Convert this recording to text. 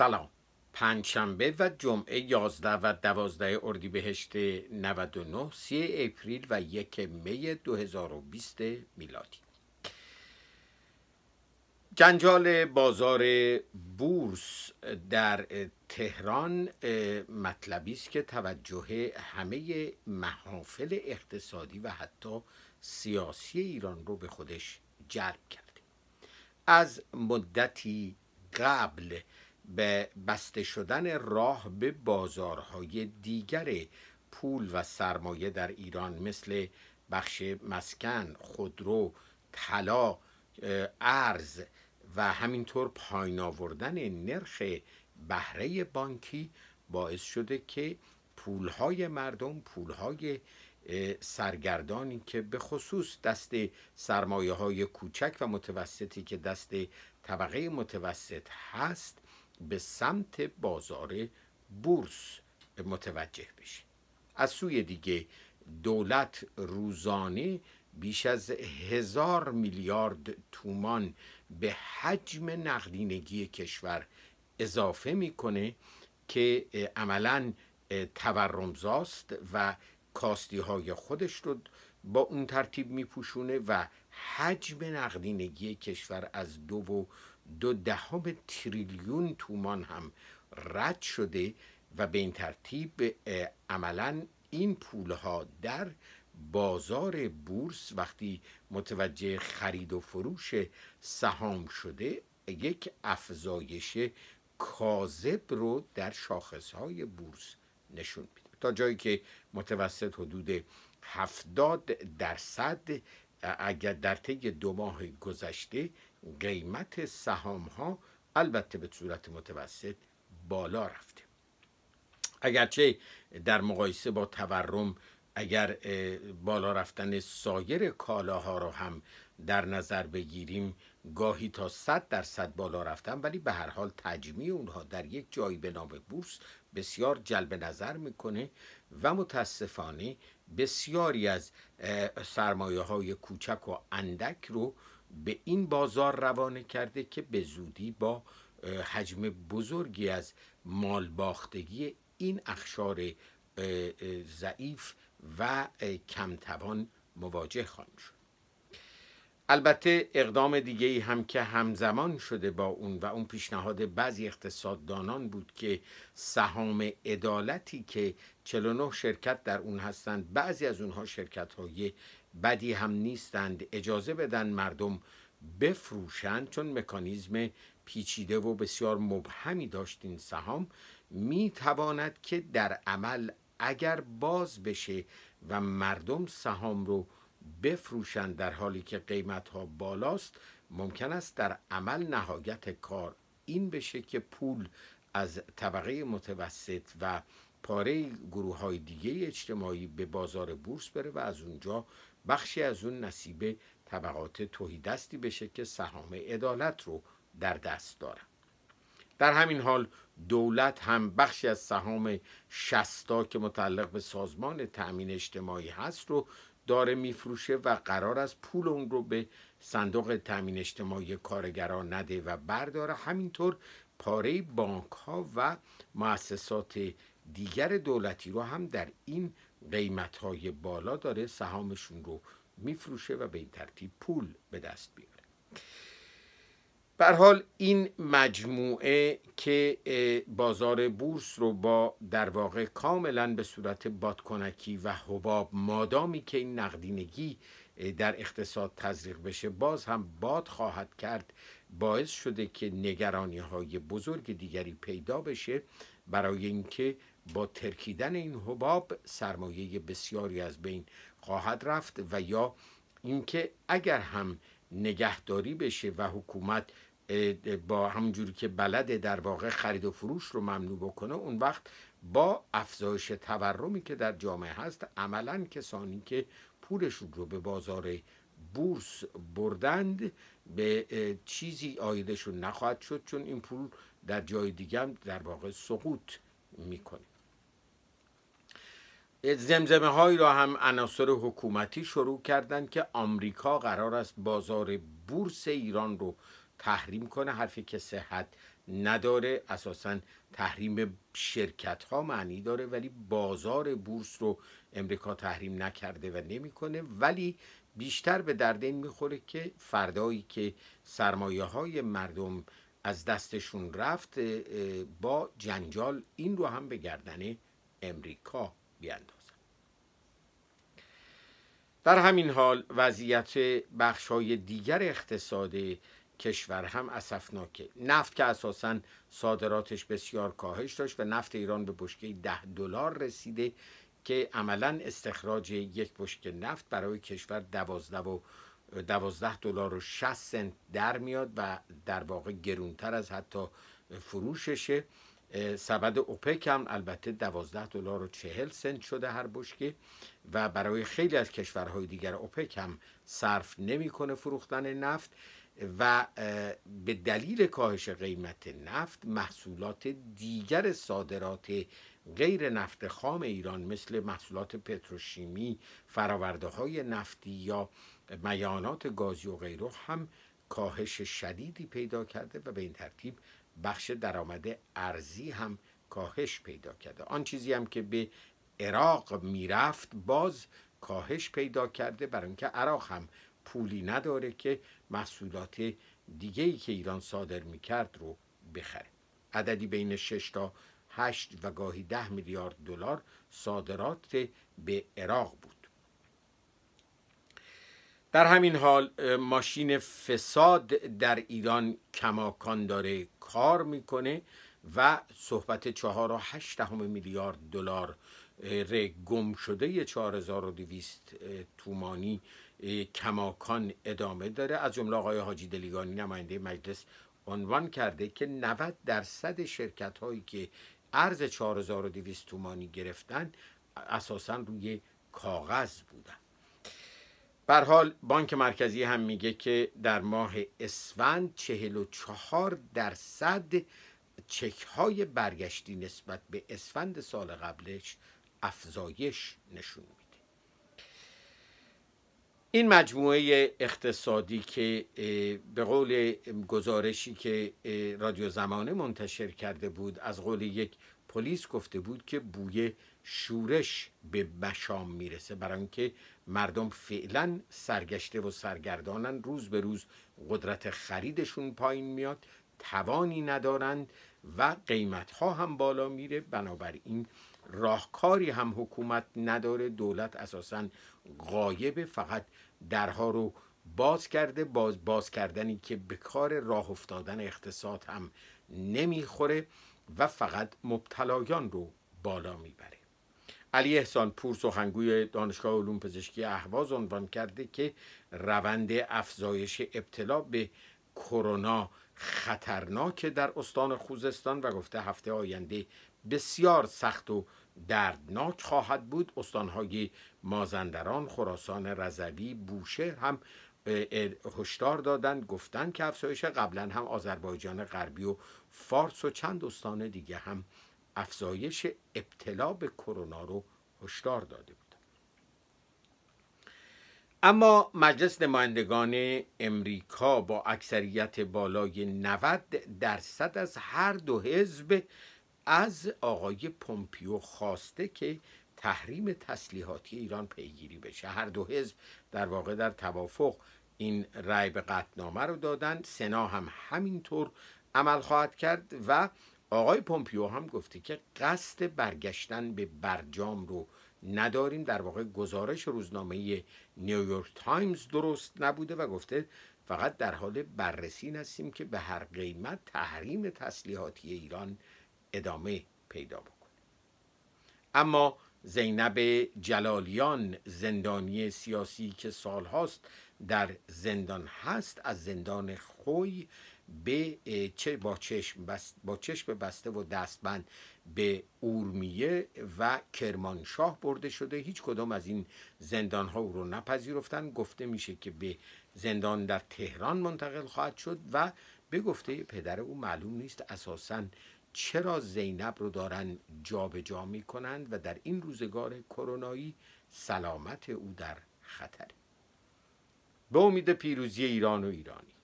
سلام پنجشنبه و جمعه 11 و 12 اردیبهشت 99 3 اپریل و 1 می 2020 میلادی جنجال بازار بورس در تهران مطلبی است که توجه همه محافل اقتصادی و حتی سیاسی ایران رو به خودش جلب کرده از مدتی قبل به بسته شدن راه به بازارهای دیگر پول و سرمایه در ایران مثل بخش مسکن، خودرو، طلا، ارز و همینطور پایین آوردن نرخ بهره بانکی باعث شده که پولهای مردم، پولهای سرگردانی که به خصوص دست سرمایه های کوچک و متوسطی که دست طبقه متوسط هست به سمت بازار بورس متوجه بشه از سوی دیگه دولت روزانه بیش از هزار میلیارد تومان به حجم نقدینگی کشور اضافه میکنه که عملا تورمزاست و کاستی های خودش رو با اون ترتیب میپوشونه و حجم نقدینگی کشور از دو و دو دهم تریلیون تومان هم رد شده و به این ترتیب عملا این پول ها در بازار بورس وقتی متوجه خرید و فروش سهام شده یک افزایش کاذب رو در های بورس نشون میده تا جایی که متوسط حدود 70 درصد اگر در طی دو ماه گذشته قیمت سهام ها البته به صورت متوسط بالا رفته اگرچه در مقایسه با تورم اگر بالا رفتن سایر کالاها رو هم در نظر بگیریم گاهی تا 100 درصد بالا رفتن ولی به هر حال تجمیع اونها در یک جایی به نام بورس بسیار جلب نظر میکنه و متاسفانه بسیاری از سرمایه های کوچک و اندک رو به این بازار روانه کرده که به زودی با حجم بزرگی از مال باختگی این اخشار ضعیف و کمتوان مواجه خواهیم شد البته اقدام دیگه ای هم که همزمان شده با اون و اون پیشنهاد بعضی اقتصاددانان بود که سهام عدالتی که 49 شرکت در اون هستند بعضی از اونها شرکت های بدی هم نیستند اجازه بدن مردم بفروشند چون مکانیزم پیچیده و بسیار مبهمی داشت این سهام میتواند که در عمل اگر باز بشه و مردم سهام رو بفروشند در حالی که قیمت ها بالاست ممکن است در عمل نهایت کار این بشه که پول از طبقه متوسط و پاره گروه های دیگه اجتماعی به بازار بورس بره و از اونجا بخشی از اون نصیب طبقات دستی بشه که سهام عدالت رو در دست دارن در همین حال دولت هم بخشی از سهام شستا که متعلق به سازمان تأمین اجتماعی هست رو داره میفروشه و قرار است پول اون رو به صندوق تامین اجتماعی کارگران نده و برداره همینطور پاره بانک ها و مؤسسات دیگر دولتی رو هم در این قیمت های بالا داره سهامشون رو میفروشه و به این ترتیب پول به دست بیاره بر حال این مجموعه که بازار بورس رو با در واقع کاملا به صورت بادکنکی و حباب مادامی که این نقدینگی در اقتصاد تزریق بشه باز هم باد خواهد کرد باعث شده که نگرانی های بزرگ دیگری پیدا بشه برای اینکه با ترکیدن این حباب سرمایه بسیاری از بین خواهد رفت و یا اینکه اگر هم نگهداری بشه و حکومت با همونجوری که بلده در واقع خرید و فروش رو ممنوع بکنه اون وقت با افزایش تورمی که در جامعه هست عملا کسانی که پولشون رو به بازار بورس بردند به چیزی آیدشون نخواهد شد چون این پول در جای دیگه هم در واقع سقوط میکنه زمزمه هایی را هم عناصر حکومتی شروع کردند که آمریکا قرار است بازار بورس ایران رو تحریم کنه حرفی که صحت نداره اساسا تحریم شرکت ها معنی داره ولی بازار بورس رو امریکا تحریم نکرده و نمیکنه ولی بیشتر به درد این میخوره که فردایی که سرمایه های مردم از دستشون رفت با جنجال این رو هم به گردن امریکا بیاندازن در همین حال وضعیت بخش های دیگر اقتصاد کشور هم اسفناکه نفت که اساسا صادراتش بسیار کاهش داشت و نفت ایران به بشکه ده دلار رسیده که عملا استخراج یک بشکه نفت برای کشور دوازده و دوازده دلار و شست سنت در میاد و در واقع گرونتر از حتی فروششه سبد اوپک هم البته دوازده دلار و چهل سنت شده هر بشکه و برای خیلی از کشورهای دیگر اوپک هم صرف نمیکنه فروختن نفت و به دلیل کاهش قیمت نفت محصولات دیگر صادرات غیر نفت خام ایران مثل محصولات پتروشیمی فراورده های نفتی یا میانات گازی و غیره هم کاهش شدیدی پیدا کرده و به این ترتیب بخش درآمد ارزی هم کاهش پیدا کرده آن چیزی هم که به عراق میرفت باز کاهش پیدا کرده برای اینکه عراق هم پولی نداره که محصولات دیگه ای که ایران صادر میکرد رو بخره عددی بین 6 تا 8 و گاهی 10 میلیارد دلار صادرات به عراق بود در همین حال ماشین فساد در ایران کماکان داره کار میکنه و صحبت 4 تا 8 میلیارد دلار گم شده 4200 تومانی کماکان ادامه داره از جمله آقای حاجی دلیگانی نماینده مجلس عنوان کرده که 90 درصد شرکت هایی که ارز 4200 تومانی گرفتن اساسا روی کاغذ بودن بر حال بانک مرکزی هم میگه که در ماه اسفند 44 درصد چک های برگشتی نسبت به اسفند سال قبلش افزایش نشون میده این مجموعه اقتصادی که به قول گزارشی که رادیو زمانه منتشر کرده بود از قول یک پلیس گفته بود که بوی شورش به مشام میرسه برای اینکه مردم فعلا سرگشته و سرگردانن روز به روز قدرت خریدشون پایین میاد توانی ندارند و قیمت ها هم بالا میره بنابراین راهکاری هم حکومت نداره دولت اساسا غایب فقط درها رو باز کرده باز باز کردنی که به کار راه افتادن اقتصاد هم نمیخوره و فقط مبتلایان رو بالا میبره علی احسان پور سخنگوی دانشگاه علوم پزشکی اهواز عنوان کرده که روند افزایش ابتلا به کرونا خطرناک در استان خوزستان و گفته هفته آینده بسیار سخت و دردناک خواهد بود استانهای مازندران خراسان رضوی بوشهر هم هشدار دادن گفتن که افزایش قبلا هم آذربایجان غربی و فارس و چند استان دیگه هم افزایش ابتلا به کرونا رو هشدار داده بود اما مجلس نمایندگان امریکا با اکثریت بالای 90 درصد از هر دو حزب از آقای پومپیو خواسته که تحریم تسلیحاتی ایران پیگیری بشه هر دو حزب در واقع در توافق این رای به قطنامه رو دادن سنا هم همینطور عمل خواهد کرد و آقای پومپیو هم گفته که قصد برگشتن به برجام رو نداریم در واقع گزارش روزنامه نیویورک تایمز درست نبوده و گفته فقط در حال بررسی هستیم که به هر قیمت تحریم تسلیحاتی ایران ادامه پیدا بکنه اما زینب جلالیان زندانی سیاسی که سالهاست در زندان هست از زندان خوی به با چشم بست با چشم بسته و دستبند به اورمیه و کرمانشاه برده شده هیچ کدام از این زندان ها او رو نپذیرفتن گفته میشه که به زندان در تهران منتقل خواهد شد و به گفته پدر او معلوم نیست اساسا چرا زینب رو دارن جابجا جا می کنند و در این روزگار کرونایی سلامت او در خطر به امید پیروزی ایران و ایرانی